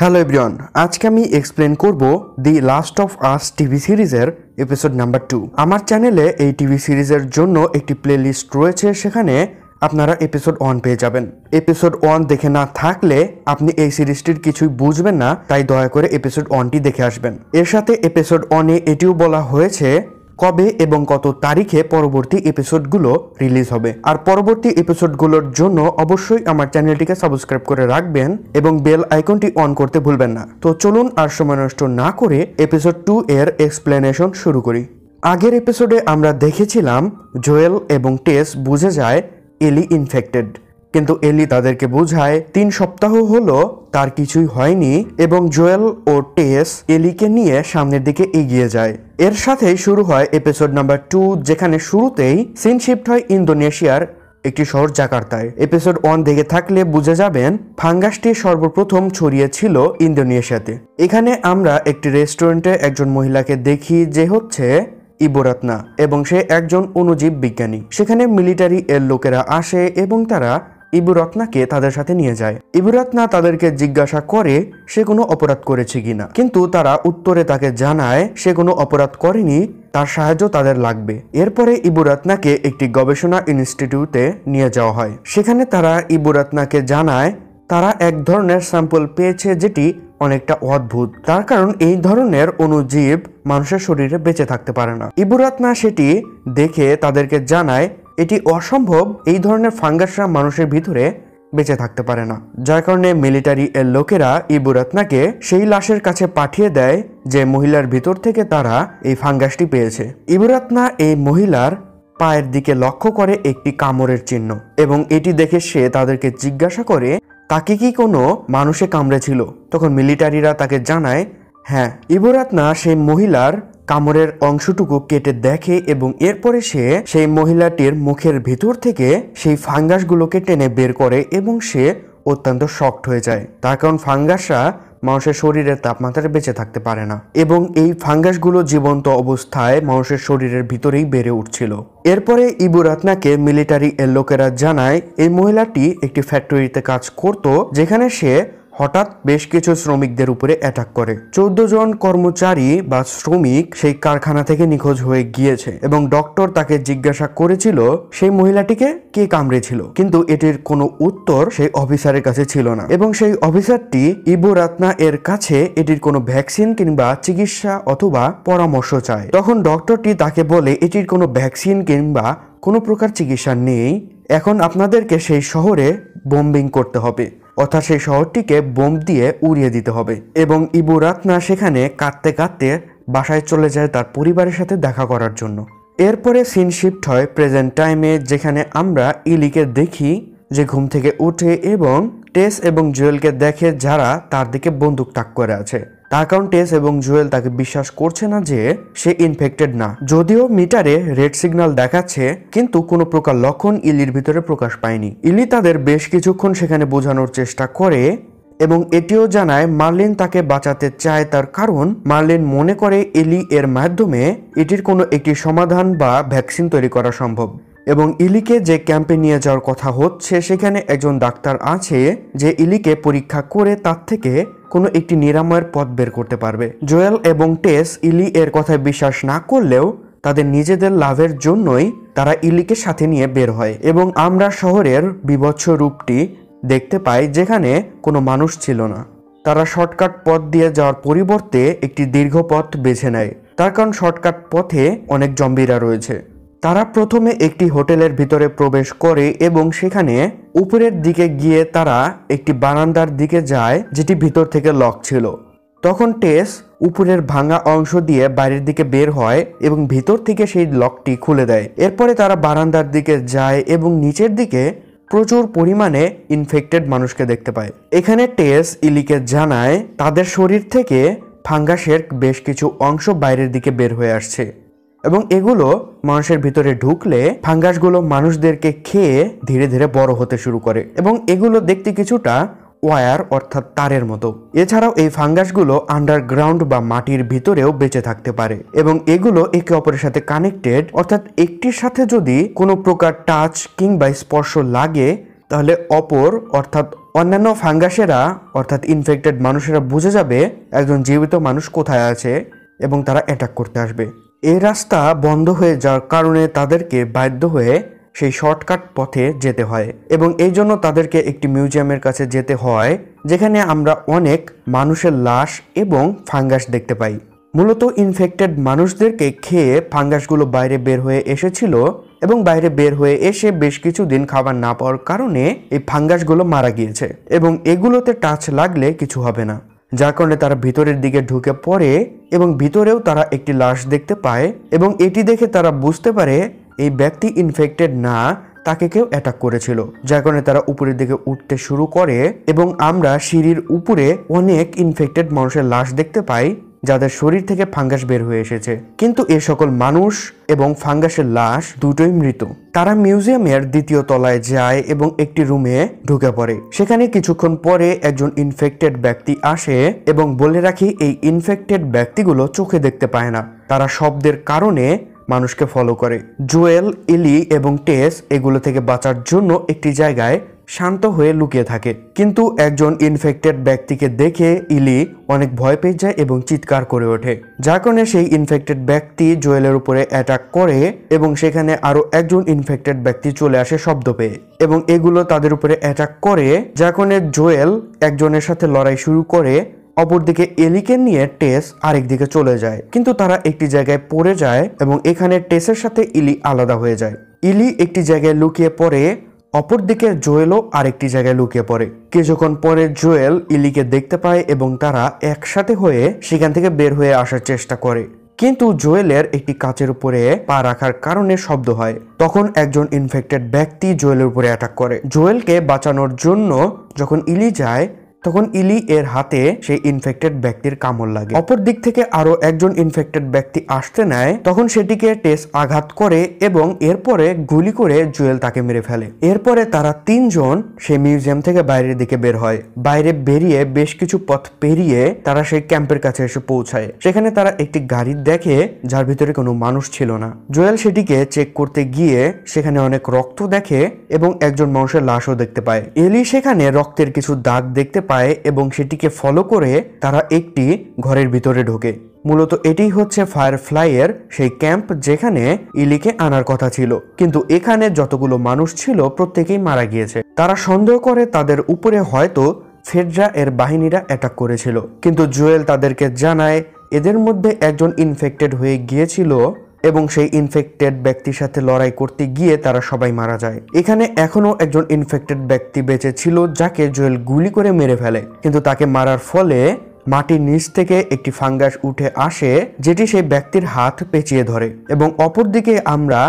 hello everyone আজকে আমি explain করব the Last of Us TV সিরিজের এপিসোড নাম্বার টু আমার চ্যানেলে এই টিভি সিরিজের জন্য একটি প্লেলিস্ট রয়েছে সেখানে আপনারা এপিসোড ওয়ান পেয়ে যাবেন এপিসোড ওয়ান দেখে না থাকলে আপনি এই সিরিজটির কিছুই বুঝবেন না তাই দয়া করে এপিসোড ওয়ানটি দেখে আসবেন এর সাথে এপিসোড ওয়ানে এটিও বলা হয়েছে কবে এবং কত তারিখে পরবর্তী এপিসোডগুলো রিলিজ হবে আর পরবর্তী এপিসোডগুলোর জন্য অবশ্যই আমার চ্যানেলটিকে সাবস্ক্রাইব করে রাখবেন এবং বেল আইকনটি অন করতে ভুলবেন না তো চলুন আর সময় নষ্ট না করে এপিসোড টু এর এক্সপ্লেনেশন শুরু করি আগের এপিসোডে আমরা দেখেছিলাম জোয়েল এবং টেস বুঝে যায় এলি ইনফেক্টেড কিন্তু এলি তাদেরকে বোঝায় তিন সপ্তাহ হল তার কিছুই হয়নি এবং জোয়েল ও টেস এলিকে নিয়ে সামনের দিকে এগিয়ে যায় এর সাথেই শুরু হয় এপিসোড নাম্বার টু যেখানে শুরুতেই সিন শিফট হয় ইন্দোনেশিয়ার একটি শহর জাকার্তায় এপিসোড ওয়ান দেখে থাকলে বুঝে যাবেন ফাঙ্গাসটি সর্বপ্রথম ছড়িয়েছিল ইন্দোনেশিয়াতে এখানে আমরা একটি রেস্টুরেন্টে একজন মহিলাকে দেখি যে হচ্ছে ইবরাতনা এবং সে একজন অনুজীব বিজ্ঞানী সেখানে মিলিটারি এর লোকেরা আসে এবং তারা ইবুরত্নাকে তাদের সাথে নিয়ে যায় ইবুরত্না তাদেরকে জিজ্ঞাসা করে সে কোনো অপরাধ করেছে কিনা কিন্তু তারা উত্তরে তাকে জানায় সে কোনো অপরাধ করেনি তার সাহায্য তাদের লাগবে এরপরে ইবুরাতনাকে একটি গবেষণা ইনস্টিটিউটে নিয়ে যাওয়া হয় সেখানে তারা ইবুরত্নাকে জানায় তারা এক ধরনের স্যাম্পল পেয়েছে যেটি অনেকটা অদ্ভুত তার কারণ এই ধরনের অনুজীব মানুষের শরীরে বেঁচে থাকতে পারে না ইবুরাতনা সেটি দেখে তাদেরকে জানায় এটি অসম্ভব এই ধরনের ফাঙ্গাসরা মানুষের ভিতরে বেঁচে থাকতে পারে না যার কারণে মিলিটারি এর লোকেরা ইবুরাতনাকে সেই লাশের কাছে পাঠিয়ে দেয় যে মহিলার ভিতর থেকে তারা এই ফাঙ্গাসটি পেয়েছে ইবুরাতনা এই মহিলার পায়ের দিকে লক্ষ্য করে একটি কামড়ের চিহ্ন এবং এটি দেখে সে তাদেরকে জিজ্ঞাসা করে তাকে কি কোনো মানুষে কামড়েছিল তখন মিলিটারিরা তাকে জানায় হ্যাঁ ইবুরাতনা সেই মহিলার কামড়ের অংশটুকু কেটে দেখে এবং এরপরে সে সেই মহিলাটির মুখের ভিতর থেকে সেই ফাঙ্গাসগুলোকে টেনে বের করে এবং সে অত্যন্ত শক্ট হয়ে যায় তার কারণ ফাঙ্গাসরা মানুষের শরীরের তাপমাত্রায় বেঁচে থাকতে পারে না এবং এই ফাঙ্গাসগুলো জীবন্ত অবস্থায় মানুষের শরীরের ভিতরেই বেড়ে উঠছিল এরপরে ইবুরাতনাকে মিলিটারি এর লোকেরা জানায় এই মহিলাটি একটি ফ্যাক্টরিতে কাজ করত যেখানে সে হঠাৎ বেশ কিছু শ্রমিকদের উপরে অ্যাটাক করে চোদ্দ জন কর্মচারী বা শ্রমিক সেই কারখানা থেকে নিখোঁজ হয়ে গিয়েছে এবং ডক্টর তাকে জিজ্ঞাসা করেছিল সেই মহিলাটিকে কে কামড়েছিল কিন্তু এটির কোনো উত্তর সেই অফিসারের কাছে ছিল না এবং সেই অফিসারটি ইবু রাতনা এর কাছে এটির কোনো ভ্যাকসিন কিংবা চিকিৎসা অথবা পরামর্শ চায় তখন ডক্টরটি তাকে বলে এটির কোনো ভ্যাকসিন কিংবা কোনো প্রকার চিকিৎসা নেই এখন আপনাদেরকে সেই শহরে বোম্বিং করতে হবে অর্থাৎ সেই শহরটিকে বোম দিয়ে উড়িয়ে দিতে হবে এবং ইবু রাতনা সেখানে কাঁদতে কাঁদতে বাসায় চলে যায় তার পরিবারের সাথে দেখা করার জন্য এরপরে সিন শিফট হয় প্রেজেন্ট টাইমে যেখানে আমরা ইলিকে দেখি যে ঘুম থেকে উঠে এবং টেস এবং জুয়েলকে দেখে যারা তার দিকে বন্দুক তাক করে আছে তার কারণ টেস এবং জুয়েল তাকে বিশ্বাস করছে না যে সে ইনফেক্টেড না যদিও মিটারে রেড সিগন্যাল দেখাচ্ছে কিন্তু কোনো প্রকার লক্ষণ ইলির ভিতরে প্রকাশ পায়নি ইলি তাদের বেশ কিছুক্ষণ সেখানে বোঝানোর চেষ্টা করে এবং এটিও জানায় মার্লিন তাকে বাঁচাতে চায় তার কারণ মার্লিন মনে করে এলি এর মাধ্যমে এটির কোনো একটি সমাধান বা ভ্যাকসিন তৈরি করা সম্ভব এবং ইলিকে যে ক্যাম্পে নিয়ে যাওয়ার কথা হচ্ছে সেখানে একজন ডাক্তার আছে যে ইলিকে পরীক্ষা করে তার থেকে কোনো একটি নিরাময়ের পথ বের করতে পারবে জোয়েল এবং টেস ইলি এর কথায় বিশ্বাস না করলেও তাদের নিজেদের লাভের জন্যই তারা ইলিকে সাথে নিয়ে বের হয় এবং আমরা শহরের বিবৎস রূপটি দেখতে পাই যেখানে কোনো মানুষ ছিল না তারা শর্টকাট পথ দিয়ে যাওয়ার পরিবর্তে একটি দীর্ঘ পথ বেছে নেয় তার কারণ শর্টকাট পথে অনেক জম্বিরা রয়েছে তারা প্রথমে একটি হোটেলের ভিতরে প্রবেশ করে এবং সেখানে উপরের দিকে গিয়ে তারা একটি বারান্দার দিকে যায় যেটি ভিতর থেকে লক ছিল তখন টেস উপরের ভাঙা অংশ দিয়ে বাইরের দিকে বের হয় এবং ভিতর থেকে সেই লকটি খুলে দেয় এরপরে তারা বারান্দার দিকে যায় এবং নিচের দিকে প্রচুর পরিমাণে ইনফেক্টেড মানুষকে দেখতে পায় এখানে টেস ইলিকে জানায় তাদের শরীর থেকে ফাঙ্গাসের বেশ কিছু অংশ বাইরের দিকে বের হয়ে আসছে এবং এগুলো মানুষের ভিতরে ঢুকলে ফাঙ্গাসগুলো মানুষদেরকে খেয়ে ধীরে ধীরে বড় হতে শুরু করে এবং এগুলো দেখতে কিছুটা ওয়ার অর্থাৎ তারের মতো এছাড়াও এই ফাঙ্গাসগুলো আন্ডারগ্রাউন্ড বা মাটির ভিতরেও বেঁচে থাকতে পারে এবং এগুলো একে অপরের সাথে কানেক্টেড অর্থাৎ একটির সাথে যদি কোনো প্রকার টাচ কিংবা স্পর্শ লাগে তাহলে অপর অর্থাৎ অন্যান্য ফাঙ্গাসেরা অর্থাৎ ইনফেক্টেড মানুষেরা বুঝে যাবে একজন জীবিত মানুষ কোথায় আছে এবং তারা অ্যাটাক করতে আসবে এ রাস্তা বন্ধ হয়ে যাওয়ার কারণে তাদেরকে বাধ্য হয়ে সেই শর্টকাট পথে যেতে হয় এবং এই জন্য তাদেরকে একটি মিউজিয়ামের কাছে যেতে হয় যেখানে আমরা অনেক মানুষের লাশ এবং ফাঙ্গাস দেখতে পাই মূলত ইনফেক্টেড মানুষদেরকে খেয়ে ফাঙ্গাসগুলো বাইরে বের হয়ে এসেছিল এবং বাইরে বের হয়ে এসে বেশ কিছু দিন খাবার না পাওয়ার কারণে এই ফাঙ্গাসগুলো মারা গিয়েছে এবং এগুলোতে টাচ লাগলে কিছু হবে না যার কারণে তারা ভিতরের দিকে ঢুকে পড়ে এবং ভিতরেও তারা একটি লাশ দেখতে পায় এবং এটি দেখে তারা বুঝতে পারে এই ব্যক্তি ইনফেক্টেড না তাকে কেউ অ্যাটাক করেছিল যার কারণে তারা উপরের দিকে উঠতে শুরু করে এবং আমরা সিঁড়ির উপরে অনেক ইনফেক্টেড মানুষের লাশ দেখতে পাই যাদের শরীর থেকে ফাঙ্গাস বের হয়ে এসেছে কিন্তু এ সকল মানুষ এবং ফাঙ্গাসের লাশ দুটোই মৃত তারা মিউজিয়ামের দ্বিতীয় তলায় যায় এবং একটি রুমে ঢুকে পড়ে সেখানে কিছুক্ষণ পরে একজন ইনফেক্টেড ব্যক্তি আসে এবং বলে রাখি এই ইনফেক্টেড ব্যক্তিগুলো চোখে দেখতে পায় না তারা শব্দের কারণে মানুষকে ফলো করে জুয়েল ইলি এবং টেস এগুলো থেকে বাঁচার জন্য একটি জায়গায় শান্ত হয়ে লুকিয়ে থাকে কিন্তু একজন ইনফেক্টেড ব্যক্তিকে দেখে ইলি অনেক ভয় পেয়ে যায় এবং চিৎকার করে ওঠে যার কারণে সেই ইনফেক্টেড ব্যক্তি জোয়েলের উপরে অ্যাটাক করে এবং সেখানে আরও একজন ইনফেক্টেড ব্যক্তি চলে আসে শব্দ পেয়ে এবং এগুলো তাদের উপরে অ্যাটাক করে যার কারণে জোয়েল একজনের সাথে লড়াই শুরু করে অপরদিকে এলিকে নিয়ে টেস আরেকদিকে চলে যায় কিন্তু তারা একটি জায়গায় পড়ে যায় এবং এখানে টেসের সাথে ইলি আলাদা হয়ে যায় ইলি একটি জায়গায় লুকিয়ে পড়ে অপরদিকে জোয়েলও আরেকটি জায়গায় লুকিয়ে পড়ে কিছুক্ষণ পরে জোয়েল ইলিকে দেখতে পায় এবং তারা একসাথে হয়ে সেখান থেকে বের হয়ে আসার চেষ্টা করে কিন্তু জোয়েলের একটি কাচের উপরে পা রাখার কারণে শব্দ হয় তখন একজন ইনফেক্টেড ব্যক্তি জোয়েলের উপরে অ্যাটাক করে জোয়েলকে বাঁচানোর জন্য যখন ইলি যায় তখন ইলি এর হাতে সেই ইনফেক্টেড ব্যক্তির কামড় লাগে অপর দিক থেকে আরো একজন ইনফেক্টেড ব্যক্তি আসতে নেয় তখন সেটিকে টেস্ট আঘাত করে এবং এরপরে গুলি করে জুয়েল তাকে মেরে ফেলে এরপরে তারা তিনজন সেই মিউজিয়াম থেকে বাইরের দিকে বের হয় বাইরে বেরিয়ে বেশ কিছু পথ পেরিয়ে তারা সেই ক্যাম্পের কাছে এসে পৌঁছায় সেখানে তারা একটি গাড়ি দেখে যার ভিতরে কোনো মানুষ ছিল না জুয়েল সেটিকে চেক করতে গিয়ে সেখানে অনেক রক্ত দেখে এবং একজন মানুষের লাশও দেখতে পায় এলি সেখানে রক্তের কিছু দাগ দেখতে পায় পায় এবং সেটিকে ফলো করে তারা একটি ঘরের ভিতরে ঢোকে মূলত এটি হচ্ছে ফায়ার ফ্লাইয়ের সেই ক্যাম্প যেখানে ইলিকে আনার কথা ছিল কিন্তু এখানে যতগুলো মানুষ ছিল প্রত্যেকেই মারা গিয়েছে তারা সন্দেহ করে তাদের উপরে হয়তো ফেডরা এর বাহিনীরা অ্যাটাক করেছিল কিন্তু জুয়েল তাদেরকে জানায় এদের মধ্যে একজন ইনফেক্টেড হয়ে গিয়েছিল এবং সেই ইনফেক্টেড ব্যক্তির সাথে লড়াই করতে গিয়ে তারা সবাই মারা যায় এখানে এখনও একজন ইনফেক্টেড ব্যক্তি বেঁচে ছিল যাকে জোয়েল গুলি করে মেরে ফেলে কিন্তু তাকে মারার ফলে মাটির নিচ থেকে একটি ফাঙ্গাস উঠে আসে যেটি সেই ব্যক্তির হাত পেঁচিয়ে ধরে এবং অপরদিকে আমরা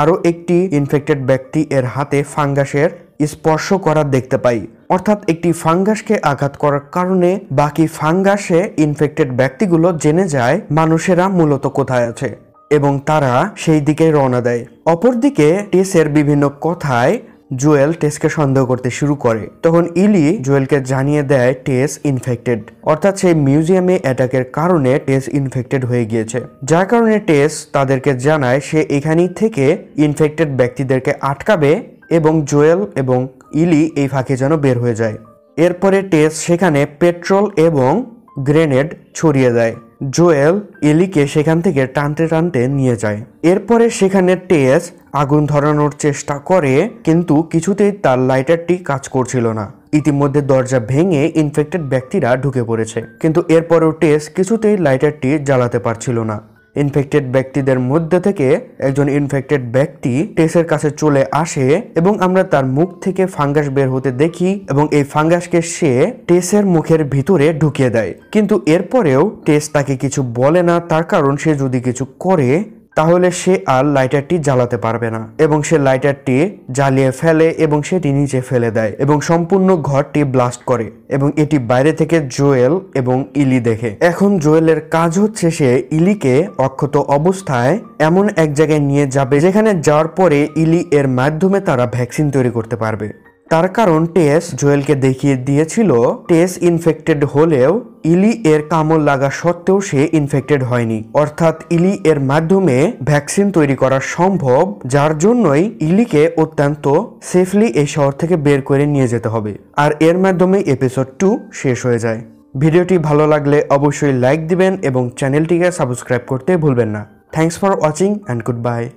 আরও একটি ইনফেক্টেড ব্যক্তি এর হাতে ফাঙ্গাসের স্পর্শ করা দেখতে পাই অর্থাৎ একটি ফাঙ্গাসকে আঘাত করার কারণে বাকি ফাঙ্গাসে ইনফেক্টেড ব্যক্তিগুলো জেনে যায় মানুষেরা মূলত কোথায় আছে এবং তারা সেই দিকে রওনা দেয় অপরদিকে টেসের বিভিন্ন কথায় জুয়েল টেসকে সন্দেহ করতে শুরু করে তখন ইলি জুয়েলকে জানিয়ে দেয় টেস ইনফেক্টেড অর্থাৎ সেই মিউজিয়ামে অ্যাটাকের কারণে টেস ইনফেক্টেড হয়ে গিয়েছে যার কারণে টেস তাদেরকে জানায় সে এখানেই থেকে ইনফেক্টেড ব্যক্তিদেরকে আটকাবে এবং জুয়েল এবং ইলি এই ফাঁকে যেন বের হয়ে যায় এরপরে টেস সেখানে পেট্রোল এবং গ্রেনেড ছড়িয়ে দেয় জোয়েল এলিকে সেখান থেকে টানতে টানতে নিয়ে যায় এরপরে সেখানে টেস আগুন ধরানোর চেষ্টা করে কিন্তু কিছুতেই তার লাইটারটি কাজ করছিল না ইতিমধ্যে দরজা ভেঙে ইনফেক্টেড ব্যক্তিরা ঢুকে পড়েছে কিন্তু এরপরও টেস কিছুতেই লাইটারটি জ্বালাতে পারছিল না ইনফেক্টেড ব্যক্তিদের মধ্যে থেকে একজন ইনফেক্টেড ব্যক্তি টেসের কাছে চলে আসে এবং আমরা তার মুখ থেকে ফাঙ্গাস বের হতে দেখি এবং এই ফাঙ্গাসকে সে টেসের মুখের ভিতরে ঢুকিয়ে দেয় কিন্তু এরপরেও টেস তাকে কিছু বলে না তার কারণ সে যদি কিছু করে তাহলে সে আর লাইটারটি জ্বালাতে পারবে না এবং সে লাইটারটি জ্বালিয়ে ফেলে এবং সেটি নিচে ফেলে দেয় এবং সম্পূর্ণ ঘরটি ব্লাস্ট করে এবং এটি বাইরে থেকে জোয়েল এবং ইলি দেখে এখন জোয়েলের কাজ হচ্ছে সে ইলিকে অক্ষত অবস্থায় এমন এক জায়গায় নিয়ে যাবে যেখানে যাওয়ার পরে ইলি এর মাধ্যমে তারা ভ্যাকসিন তৈরি করতে পারবে তার কারণ টেস জোয়েলকে দেখিয়ে দিয়েছিল টেস ইনফেক্টেড হলেও ইলি এর কামড় লাগা সত্ত্বেও সে ইনফেক্টেড হয়নি অর্থাৎ ইলি এর মাধ্যমে ভ্যাকসিন তৈরি করা সম্ভব যার জন্যই ইলিকে অত্যন্ত সেফলি এই শহর থেকে বের করে নিয়ে যেতে হবে আর এর মাধ্যমে এপিসোড টু শেষ হয়ে যায় ভিডিওটি ভালো লাগলে অবশ্যই লাইক দিবেন এবং চ্যানেলটিকে সাবস্ক্রাইব করতে ভুলবেন না thanks for watching and good bye